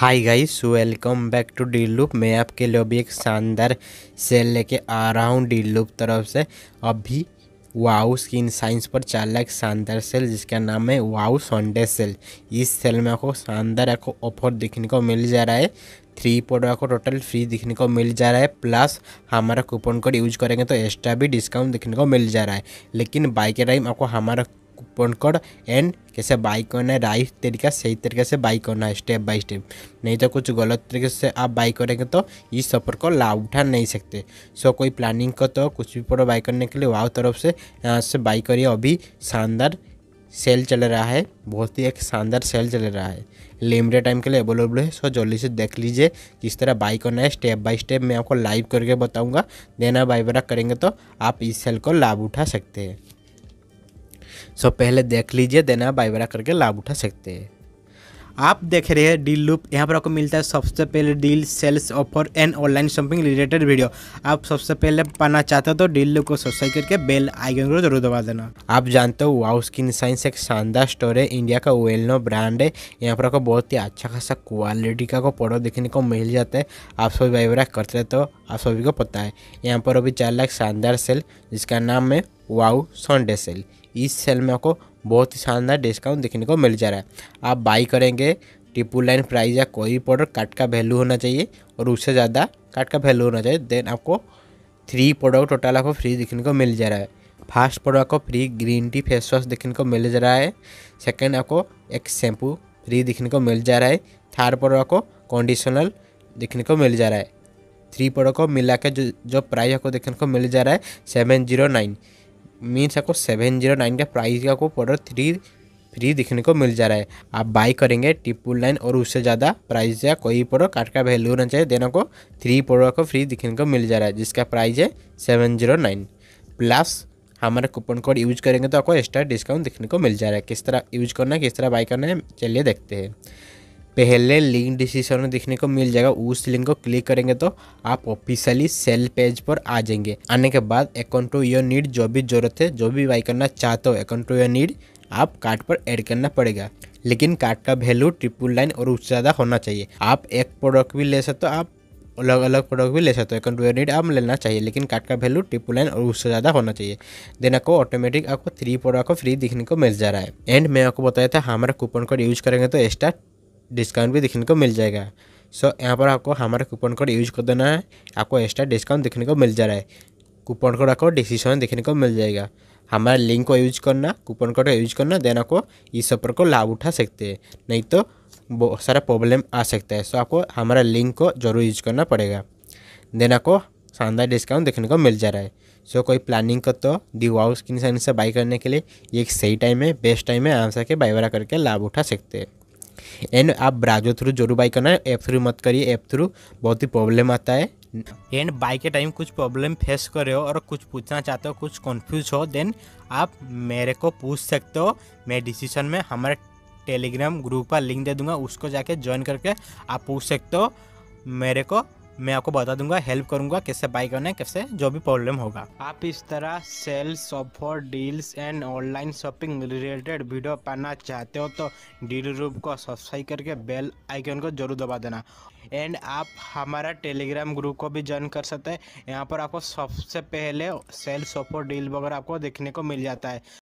hi guys welcome back to the loop मैं आपके लिए अभी एक शानदार सेल लेके आ रहा हूँ डी लूप तरफ से अभी वाउ स्किन साइंस पर चल रहा एक शानदार सेल जिसका नाम है वाउ संडे सेल इस सेल में आपको शानदार आपको ऑफर देखने को मिल जा रहा है थ्री पोड आपको टोटल फ्री देखने को मिल जा रहा है प्लस हमारा कूपन कोड यूज करेंगे तो एक्स्ट्रा भी डिस्काउंट देखने को मिल जा रहा है लेकिन बाई के टाइम आपको हमारा कूपन कोड एंड कैसे बाई करना है राइट तरीका सही तरीके से बाई करना है स्टेप बाई स्टेप नहीं तो कुछ गलत तरीके से आप बाई करेंगे तो इस सफ़र को लाभ उठा नहीं सकते सो so, कोई प्लानिंग को तो कुछ भी पड़ो बाई करने के लिए वाव तरफ से यहाँ से बाई करिए अभी शानदार सेल चल रहा है बहुत ही एक शानदार सेल चल रहा है लिमिटेड टाइम के लिए अवेलेबल है सो जल्दी से देख लीजिए किस तरह बाई करना है स्टेप बाय स्टेप मैं आपको लाइव करके बताऊंगा देना बाई बरा करेंगे तो आप इस सेल को लाभ उठा सकते हैं सब पहले देख लीजिए देन आप बाइबरा करके लाभ उठा सकते हैं आप देख रहे हैं डील लूप यहाँ पर आपको मिलता है सबसे पहले deal sales offer and online shopping related video आप सबसे पहले पाना चाहते हो तो डील लूप को सब्सक्राइब करके बेल आइकन को जरूर दबा देना आप जानते हो वाउ स्किन साइंस एक शानदार स्टोर है इंडिया का वेल नो ब्रांड है यहाँ पर आपको बहुत ही अच्छा खासा क्वालिटी का को प्रोडक्ट देखने को मिल जाता है आप सभी वाइबरा करते रहते हो आप सभी को पता है यहाँ पर अभी चल रहा है शानदार सेल जिसका नाम है वाउ सॉन्डे सेल इस सेल में आपको बहुत ही शानदार डिस्काउंट देखने को मिल जा रहा है आप बाई करेंगे ट्रिपल लाइन प्राइस या कोई भी प्रोडक्ट काट का वैल्यू होना चाहिए और उससे ज़्यादा काट का वैल्यू होना चाहिए देन आपको थ्री प्रोडक्ट टोटल आपको फ्री देखने को मिल जा रहा है फर्स्ट प्रोडक्ट को free green tea face wash देखने को मिल जा रहा है सेकेंड आपको एक शैम्पू फ्री देखने को मिल जा रहा है थर्ड प्रोडक्ट को कंडीशनर देखने को मिल जा रहा है थ्री प्रोडक्ट को मिला के जो जो प्राइस आपको देखने को मिल जा रहा है सेवन जीरो नाइन मीन्स आपको सेवन जीरो नाइन का प्राइस का आपको प्रोडक्ट थ्री फ्री दिखने को मिल जा रहा है आप बाई करेंगे ट्रिपल नाइन और उससे ज़्यादा प्राइस या कोई प्रोडक्ट कार्ड का वैल्यू होना चाहिए देना को थ्री प्रोडक्ट को फ्री दिखने को मिल जा रहा है जिसका प्राइस है सेवन जीरो नाइन प्लस हमारे कूपन कोड यूज करेंगे तो आपको एक्स्ट्रा डिस्काउंट दिखने को मिल जा रहा है किस तरह यूज करना है किस तरह बाई करना है चलिए देखते हैं पहले लिंक डिस्क्रिप्शन में देखने को मिल जाएगा उस लिंक को क्लिक करेंगे तो आप ऑफिशियली सेल पेज पर आ जाएंगे आने के बाद अकाउंट टू योर नीड जो भी जरूरत है जो भी बाई करना चाहते हो अकाउंट टू योर नीड आप कार्ड पर ऐड करना पड़ेगा लेकिन कार्ड का वैल्यू ट्रिपल लाइन और उससे ज़्यादा होना चाहिए आप एक प्रोडक्ट भी ले सकते हो आप अलग अलग प्रोडक्ट भी ले सकते हो अकाउंट नीड आप लेना चाहिए लेकिन कार्ड का वैल्यू ट्रिपल लाइन और उससे ज़्यादा होना चाहिए देन आपको ऑटोमेटिक आपको थ्री प्रोडक्ट को फ्री दिखने को मिल जा रहा है एंड मैं आपको बताया था हमारा कूपन कोड यूज करेंगे तो एक्स्ट्रा डिस्काउंट भी देखने को मिल जाएगा सो so, यहाँ पर आपको हमारा कूपन कोड यूज कर देना है आपको एक्स्ट्रा डिस्काउंट देखने को मिल जा रहा है कूपन कोड आपको डिस्क्रिप्शन देखने को मिल जाएगा हमारा लिंक को यूज करना कूपन कोड का यूज करना देना को इस ऑफर को लाभ उठा सकते हैं नहीं तो बहुत सारा प्रॉब्लम आ सकता है सो so, आपको हमारा लिंक को जरूर यूज करना पड़ेगा देना को शानदार डिस्काउंट देखने को मिल जा रहा है सो so, कोई प्लानिंग कर तो दी वाउ स्किन से बाई करने के लिए एक सही टाइम है बेस्ट टाइम है आंसर के बाई वाला करके लाभ उठा सकते हैं एंड आप ब्राउजर थ्रू जरूर बाई करना है ऐप थ्रू मत करिए ऐप थ्रू बहुत ही प्रॉब्लम आता है एंड बाइक के टाइम कुछ प्रॉब्लम फेस कर रहे हो और कुछ पूछना चाहते हो कुछ कन्फ्यूज हो देन आप मेरे को पूछ सकते हो मैं डिसीशन में हमारे टेलीग्राम ग्रुप का लिंक दे दूंगा उसको जाके ज्वाइन करके आप पूछ सकते हो मेरे को मैं आपको बता दूंगा हेल्प करूंगा कैसे बाई करना है कैसे जो भी प्रॉब्लम होगा आप इस तरह sales offer deals and online shopping related video पाना चाहते हो तो डील रूप को सब्सक्राइब करके बेल आइकन को जरूर दबा देना एंड आप हमारा टेलीग्राम ग्रुप को भी ज्वाइन कर सकते हैं यहाँ पर आपको सबसे पहले सेल्स ऑफर डील वगैरह आपको देखने को मिल जाता है